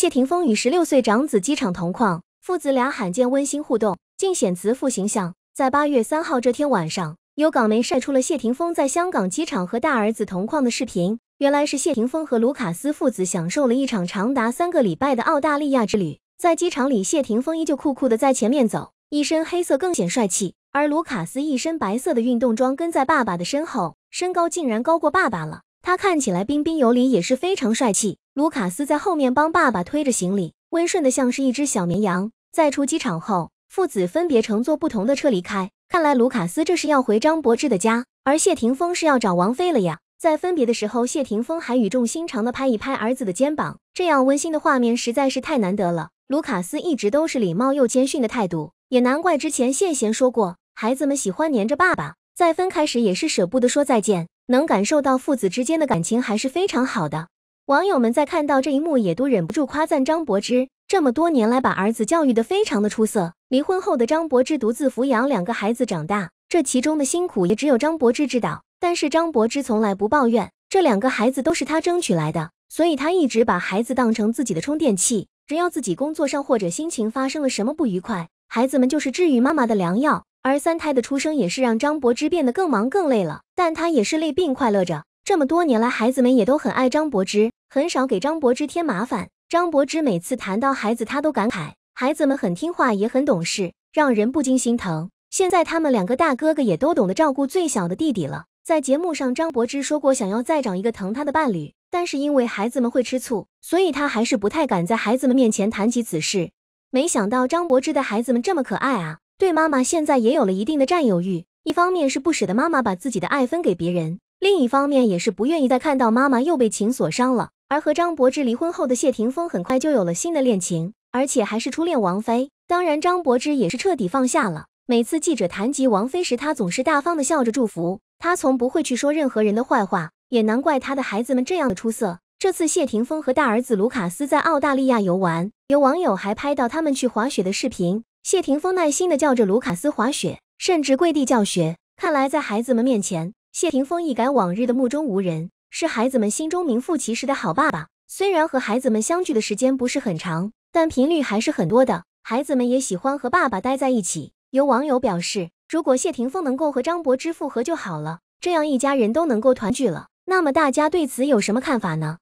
谢霆锋与十六岁长子机场同框，父子俩罕见温馨互动，尽显慈父形象。在八月三号这天晚上，有港媒晒出了谢霆锋在香港机场和大儿子同框的视频。原来是谢霆锋和卢卡斯父子享受了一场长达三个礼拜的澳大利亚之旅。在机场里，谢霆锋依旧酷酷的在前面走，一身黑色更显帅气，而卢卡斯一身白色的运动装跟在爸爸的身后，身高竟然高过爸爸了。他看起来彬彬有礼，也是非常帅气。卢卡斯在后面帮爸爸推着行李，温顺的像是一只小绵羊。在出机场后，父子分别乘坐不同的车离开。看来卢卡斯这是要回张柏芝的家，而谢霆锋是要找王菲了呀。在分别的时候，谢霆锋还语重心长的拍一拍儿子的肩膀，这样温馨的画面实在是太难得了。卢卡斯一直都是礼貌又谦逊的态度，也难怪之前谢贤说过，孩子们喜欢黏着爸爸，在分开时也是舍不得说再见。能感受到父子之间的感情还是非常好的。网友们在看到这一幕，也都忍不住夸赞张柏芝，这么多年来把儿子教育的非常的出色。离婚后的张柏芝独自抚养两个孩子长大，这其中的辛苦也只有张柏芝知道。但是张柏芝从来不抱怨，这两个孩子都是他争取来的，所以他一直把孩子当成自己的充电器。只要自己工作上或者心情发生了什么不愉快，孩子们就是治愈妈妈的良药。而三胎的出生也是让张柏芝变得更忙更累了，但她也是累并快乐着。这么多年来，孩子们也都很爱张柏芝，很少给张柏芝添麻烦。张柏芝每次谈到孩子，她都感慨，孩子们很听话也很懂事，让人不禁心疼。现在他们两个大哥哥也都懂得照顾最小的弟弟了。在节目上，张柏芝说过想要再找一个疼她的伴侣，但是因为孩子们会吃醋，所以她还是不太敢在孩子们面前谈起此事。没想到张柏芝的孩子们这么可爱啊！对妈妈现在也有了一定的占有欲，一方面是不舍得妈妈把自己的爱分给别人，另一方面也是不愿意再看到妈妈又被情所伤了。而和张柏芝离婚后的谢霆锋很快就有了新的恋情，而且还是初恋王菲。当然，张柏芝也是彻底放下了。每次记者谈及王菲时，她总是大方的笑着祝福，她从不会去说任何人的坏话，也难怪她的孩子们这样的出色。这次谢霆锋和大儿子卢卡斯在澳大利亚游玩，有网友还拍到他们去滑雪的视频。谢霆锋耐心地教着卢卡斯滑雪，甚至跪地教学。看来在孩子们面前，谢霆锋一改往日的目中无人，是孩子们心中名副其实的好爸爸。虽然和孩子们相聚的时间不是很长，但频率还是很多的。孩子们也喜欢和爸爸待在一起。有网友表示，如果谢霆锋能够和张柏芝复合就好了，这样一家人都能够团聚了。那么大家对此有什么看法呢？